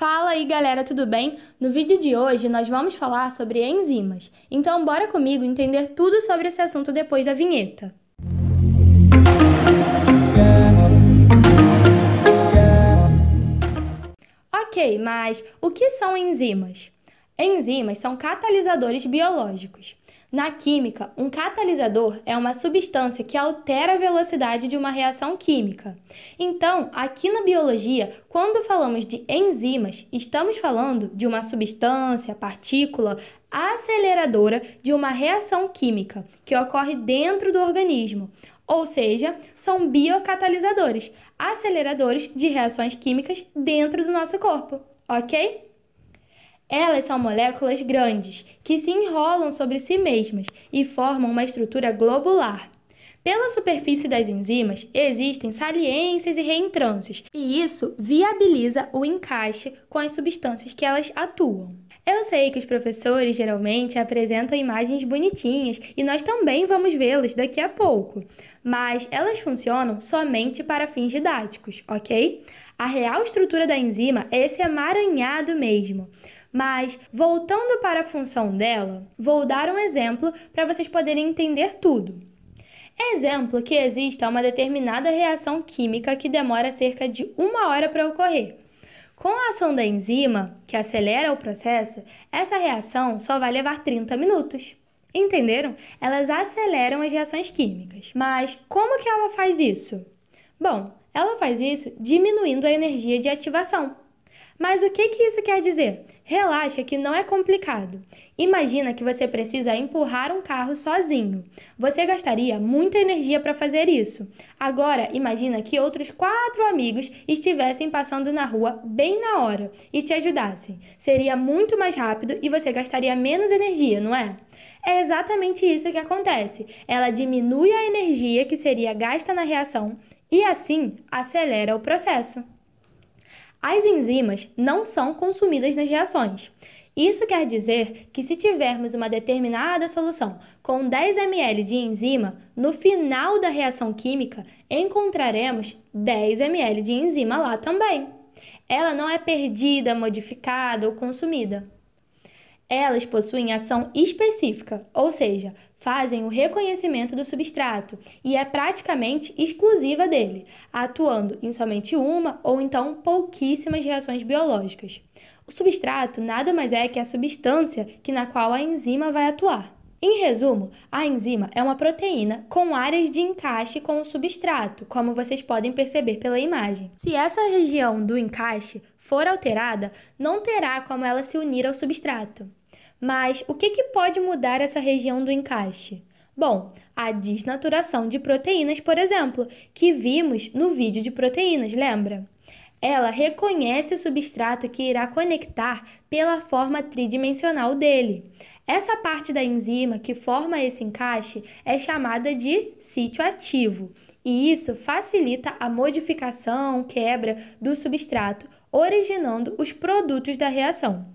Fala aí galera, tudo bem? No vídeo de hoje nós vamos falar sobre enzimas, então bora comigo entender tudo sobre esse assunto depois da vinheta. Ok, mas o que são enzimas? Enzimas são catalisadores biológicos. Na química, um catalisador é uma substância que altera a velocidade de uma reação química. Então, aqui na biologia, quando falamos de enzimas, estamos falando de uma substância, partícula, aceleradora de uma reação química que ocorre dentro do organismo. Ou seja, são biocatalisadores, aceleradores de reações químicas dentro do nosso corpo, ok? Elas são moléculas grandes que se enrolam sobre si mesmas e formam uma estrutura globular. Pela superfície das enzimas existem saliências e reentrâncias, e isso viabiliza o encaixe com as substâncias que elas atuam. Eu sei que os professores geralmente apresentam imagens bonitinhas e nós também vamos vê-las daqui a pouco, mas elas funcionam somente para fins didáticos, ok? A real estrutura da enzima é esse amaranhado mesmo. Mas, voltando para a função dela, vou dar um exemplo para vocês poderem entender tudo. Exemplo que exista uma determinada reação química que demora cerca de uma hora para ocorrer. Com a ação da enzima, que acelera o processo, essa reação só vai levar 30 minutos. Entenderam? Elas aceleram as reações químicas. Mas como que ela faz isso? Bom, ela faz isso diminuindo a energia de ativação. Mas o que, que isso quer dizer? Relaxa que não é complicado. Imagina que você precisa empurrar um carro sozinho. Você gastaria muita energia para fazer isso. Agora, imagina que outros quatro amigos estivessem passando na rua bem na hora e te ajudassem. Seria muito mais rápido e você gastaria menos energia, não é? É exatamente isso que acontece. Ela diminui a energia que seria gasta na reação e assim acelera o processo. As enzimas não são consumidas nas reações. Isso quer dizer que se tivermos uma determinada solução com 10 ml de enzima, no final da reação química encontraremos 10 ml de enzima lá também. Ela não é perdida, modificada ou consumida. Elas possuem ação específica, ou seja, fazem o reconhecimento do substrato e é praticamente exclusiva dele, atuando em somente uma ou então pouquíssimas reações biológicas. O substrato nada mais é que a substância que na qual a enzima vai atuar. Em resumo, a enzima é uma proteína com áreas de encaixe com o substrato, como vocês podem perceber pela imagem. Se essa região do encaixe for alterada, não terá como ela se unir ao substrato. Mas o que, que pode mudar essa região do encaixe? Bom, a desnaturação de proteínas, por exemplo, que vimos no vídeo de proteínas, lembra? Ela reconhece o substrato que irá conectar pela forma tridimensional dele. Essa parte da enzima que forma esse encaixe é chamada de sítio ativo, e isso facilita a modificação, quebra do substrato, originando os produtos da reação.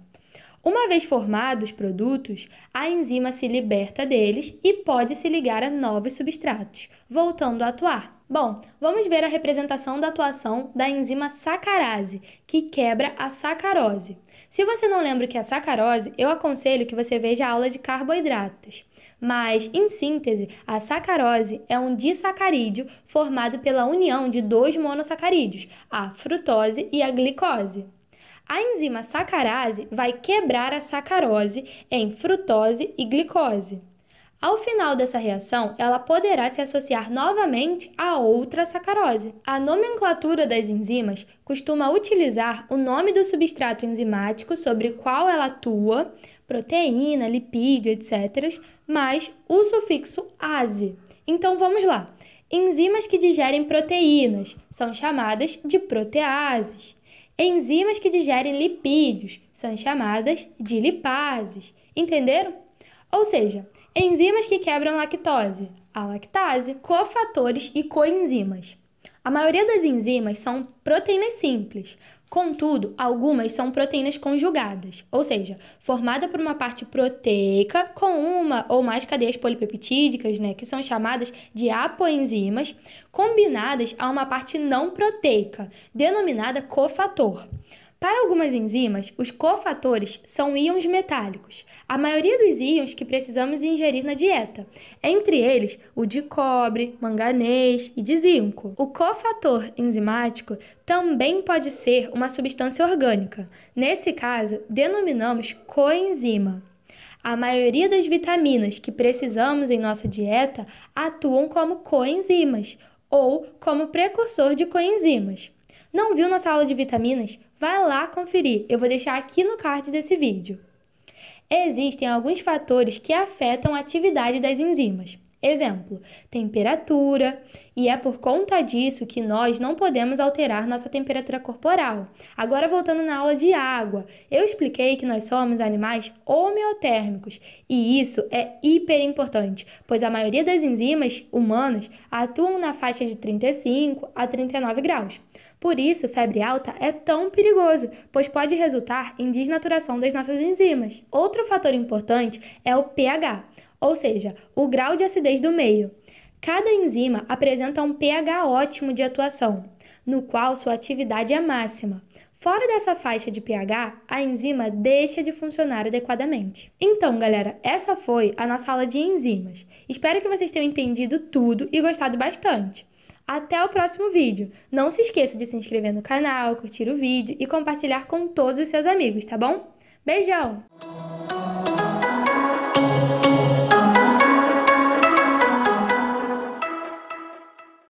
Uma vez formados produtos, a enzima se liberta deles e pode se ligar a novos substratos, voltando a atuar. Bom, vamos ver a representação da atuação da enzima sacarase, que quebra a sacarose. Se você não lembra o que é sacarose, eu aconselho que você veja a aula de carboidratos. Mas, em síntese, a sacarose é um disacarídeo formado pela união de dois monossacarídeos, a frutose e a glicose. A enzima sacarase vai quebrar a sacarose em frutose e glicose. Ao final dessa reação, ela poderá se associar novamente a outra sacarose. A nomenclatura das enzimas costuma utilizar o nome do substrato enzimático sobre qual ela atua, proteína, lipídio, etc., mais o sufixo ase. Então vamos lá. Enzimas que digerem proteínas são chamadas de proteases. Enzimas que digerem lipídios são chamadas de lipases, entenderam? Ou seja, enzimas que quebram lactose, a lactase, cofatores e coenzimas. A maioria das enzimas são proteínas simples, Contudo, algumas são proteínas conjugadas, ou seja, formada por uma parte proteica com uma ou mais cadeias polipeptídicas, né, que são chamadas de apoenzimas, combinadas a uma parte não proteica, denominada cofator. Para algumas enzimas, os cofatores são íons metálicos, a maioria dos íons que precisamos ingerir na dieta, entre eles o de cobre, manganês e de zinco. O cofator enzimático também pode ser uma substância orgânica, nesse caso, denominamos coenzima. A maioria das vitaminas que precisamos em nossa dieta atuam como coenzimas ou como precursor de coenzimas. Não viu nossa aula de vitaminas? Vai lá conferir, eu vou deixar aqui no card desse vídeo. Existem alguns fatores que afetam a atividade das enzimas. Exemplo, temperatura, e é por conta disso que nós não podemos alterar nossa temperatura corporal. Agora, voltando na aula de água, eu expliquei que nós somos animais homeotérmicos e isso é hiper importante, pois a maioria das enzimas humanas atuam na faixa de 35 a 39 graus. Por isso, febre alta é tão perigoso, pois pode resultar em desnaturação das nossas enzimas. Outro fator importante é o pH ou seja, o grau de acidez do meio. Cada enzima apresenta um pH ótimo de atuação, no qual sua atividade é máxima. Fora dessa faixa de pH, a enzima deixa de funcionar adequadamente. Então, galera, essa foi a nossa aula de enzimas. Espero que vocês tenham entendido tudo e gostado bastante. Até o próximo vídeo. Não se esqueça de se inscrever no canal, curtir o vídeo e compartilhar com todos os seus amigos, tá bom? Beijão!